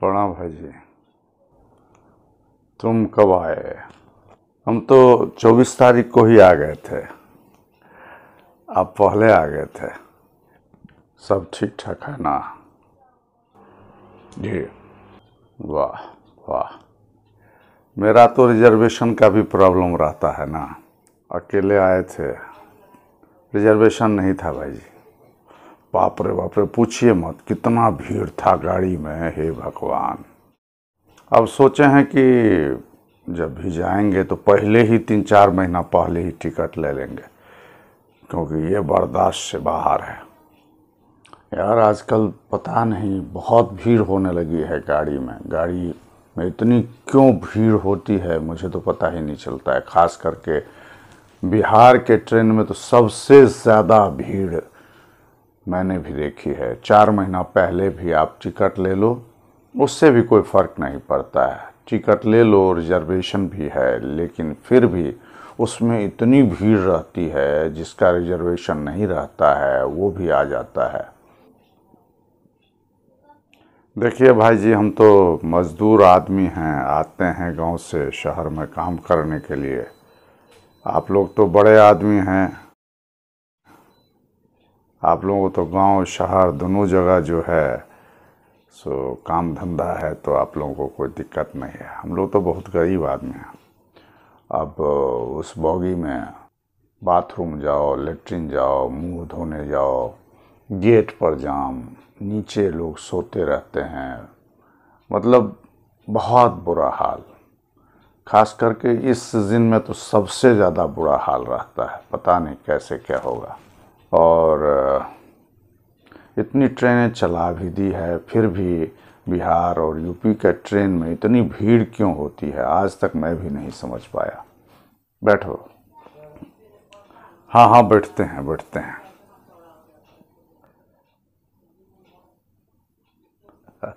प्रणाम भाई जी तुम कब आए हम तो 24 तारीख को ही आ गए थे आप पहले आ गए थे सब ठीक ठाक है ना जी वाह वाह मेरा तो रिजर्वेशन का भी प्रॉब्लम रहता है ना अकेले आए थे रिजर्वेशन नहीं था भाई जी बापरे वापरे पूछिए मत कितना भीड़ था गाड़ी में हे भगवान अब सोचे हैं कि जब भी जाएंगे तो पहले ही तीन चार महीना पहले ही टिकट ले लेंगे क्योंकि ये बर्दाश्त से बाहर है यार आजकल पता नहीं बहुत भीड़ होने लगी है गाड़ी में गाड़ी में इतनी क्यों भीड़ होती है मुझे तो पता ही नहीं चलता है ख़ास करके बिहार के ट्रेन में तो सबसे ज़्यादा भीड़ मैंने भी देखी है चार महीना पहले भी आप टिकट ले लो उससे भी कोई फ़र्क नहीं पड़ता है टिकट ले लो रिजर्वेशन भी है लेकिन फिर भी उसमें इतनी भीड़ रहती है जिसका रिजर्वेशन नहीं रहता है वो भी आ जाता है देखिए भाई जी हम तो मज़दूर आदमी हैं आते हैं गांव से शहर में काम करने के लिए आप लोग तो बड़े आदमी हैं आप लोगों को तो गांव शहर दोनों जगह जो है सो काम धंधा है तो आप लोगों को कोई दिक्कत नहीं है हम लोग तो बहुत गरीब आदमी हैं अब उस बॉगी में बाथरूम जाओ लेट्रिन जाओ मुंह धोने जाओ गेट पर जाम नीचे लोग सोते रहते हैं मतलब बहुत बुरा हाल खास करके इस सीज़न में तो सबसे ज़्यादा बुरा हाल रहता है पता नहीं कैसे क्या होगा और इतनी ट्रेनें चला भी दी है फिर भी बिहार और यूपी के ट्रेन में इतनी भीड़ क्यों होती है आज तक मैं भी नहीं समझ पाया बैठो हाँ हाँ बैठते हैं बैठते हैं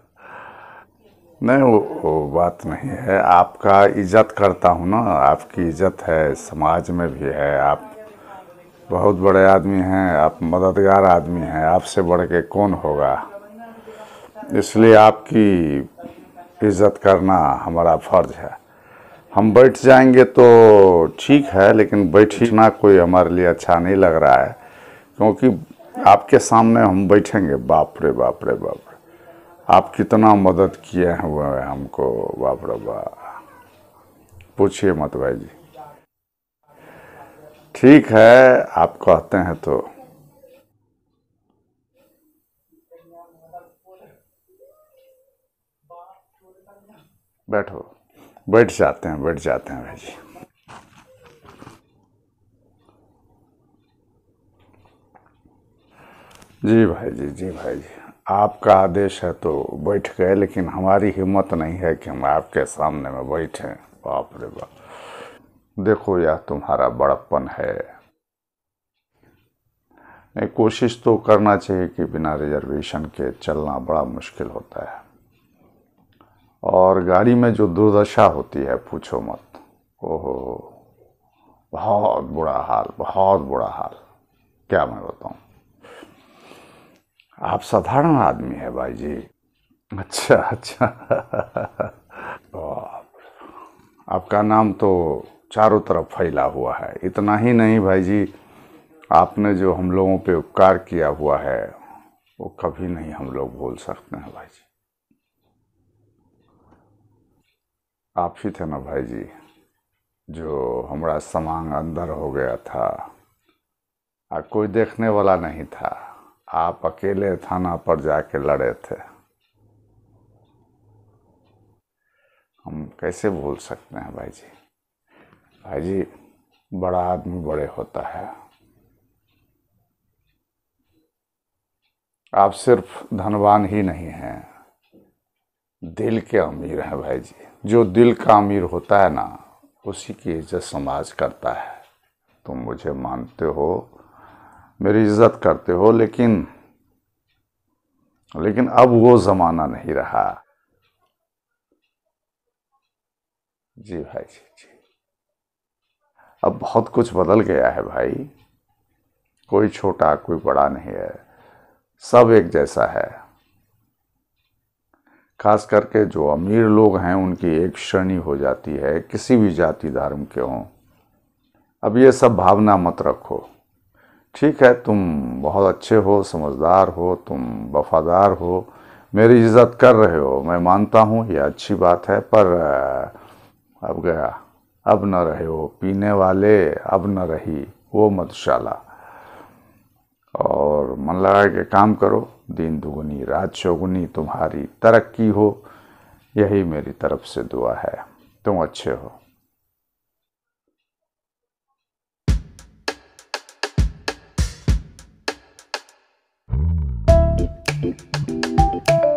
नहीं वो, वो बात नहीं है आपका इज्जत करता हूँ ना आपकी इज्जत है समाज में भी है आप बहुत बड़े आदमी हैं आप मददगार आदमी हैं आपसे बढ़ के कौन होगा इसलिए आपकी इज़्ज़त करना हमारा फ़र्ज है हम बैठ जाएंगे तो ठीक है लेकिन बैठना कोई हमारे लिए अच्छा नहीं लग रहा है क्योंकि आपके सामने हम बैठेंगे बाप रे बाप रे बाप रे आप कितना मदद किए हैं हमको बाप रे बाप पूछिए मत भाई जी ठीक है आप कहते हैं तो बैठो बैठ जाते हैं बैठ जाते हैं भाई जी जी भाई जी जी भाई जी आपका आदेश है तो बैठ गए लेकिन हमारी हिम्मत नहीं है कि हम आपके सामने में बैठे बाप रे बाप देखो यह तुम्हारा बड़प्पन है नहीं कोशिश तो करना चाहिए कि बिना रिजर्वेशन के चलना बड़ा मुश्किल होता है और गाड़ी में जो दुर्दशा होती है पूछो मत ओहो बहुत बुरा हाल बहुत बुरा हाल क्या मैं बताऊं आप साधारण आदमी है भाई जी अच्छा अच्छा आपका नाम तो चारों तरफ फैला हुआ है इतना ही नहीं भाई जी आपने जो हम लोगों पे उपकार किया हुआ है वो कभी नहीं हम लोग भूल सकते हैं भाई जी आप ही थे ना भाई जी जो हमारा समांग अंदर हो गया था आ कोई देखने वाला नहीं था आप अकेले थाना पर जाके लड़े थे हम कैसे भूल सकते हैं भाई जी भाई बड़ा आदमी बड़े होता है आप सिर्फ धनवान ही नहीं हैं दिल के अमीर हैं भाई जी जो दिल का अमीर होता है ना उसी की इज्जत समाज करता है तुम मुझे मानते हो मेरी इज्जत करते हो लेकिन लेकिन अब वो ज़माना नहीं रहा जी भाई जी जी अब बहुत कुछ बदल गया है भाई कोई छोटा कोई बड़ा नहीं है सब एक जैसा है खास करके जो अमीर लोग हैं उनकी एक श्रेणी हो जाती है किसी भी जाति धर्म के हों अब ये सब भावना मत रखो ठीक है तुम बहुत अच्छे हो समझदार हो तुम वफादार हो मेरी इज्जत कर रहे हो मैं मानता हूँ यह अच्छी बात है पर अब गया अब न रहे वो पीने वाले अब न रही वो मधुशाला और मन लगा के काम करो दिन दुगुनी रात चौगुनी तुम्हारी तरक्की हो यही मेरी तरफ से दुआ है तुम अच्छे हो Thank you.